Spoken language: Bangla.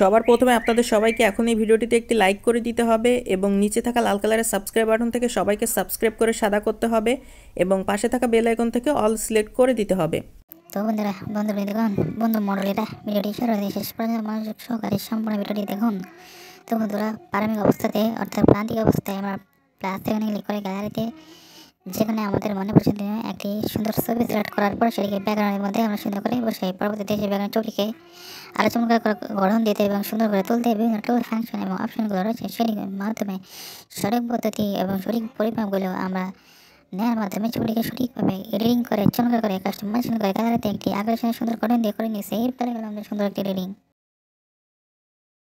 সবার প্রথমে আপনাদের সবাইকে এখন এই ভিডিওটিতে একটি লাইক করে দিতে হবে এবং নিচে থাকা লাল কালারের সাবস্ক্রাইব বাটন থেকে সবাইকে সাবস্ক্রাইব করে সাদা করতে হবে এবং পাশে থাকা বেল আইকন থেকে অল সিলেক্ট করে দিতে হবে তো বন্ধুরা বন্ধু দেখুন বন্ধু মণ্ডলীরা ভিডিওটি শুরু শেষ পর্যন্ত মনোযোগ সহকারে সম্পূর্ণ ভিডিওটি দেখুন তো বন্ধুরা প্রাথমিক অবস্থাতে অর্থাৎ প্রান্তিক অবস্থায় আমরা প্লাস্টিক থেকে করে গ্যালারিতে যেখানে আমাদের মনে পছন্দ একটি সুন্দর ছবি সিলেক্ট করার পর সেটিকে ব্যাকগ্রাউন্ডের মধ্যে আমরা সুন্দর করে বসাই পরবর্তীতে সেই ব্যাকগ্রাউন্ড ছবিকে আরও চমৎকার গঠন দিতে এবং সুন্দর করে তুলতে বিভিন্ন টুল ফাংশন এবং অপশনগুলো রয়েছে সেটির মাধ্যমে সঠিক পদ্ধতি এবং সঠিক পরিমাপগুলো আমরা নেওয়ার মাধ্যমে ছবিটিকে সঠিকভাবে এডিটিং করে চমৎকার করে কাস্টমাইজেশন করে কালারাতে একটি আকর্ষণীয় সুন্দর গঠন দিয়ে করে নিয়েছে এর ফলে আমাদের সুন্দর একটি রিডিং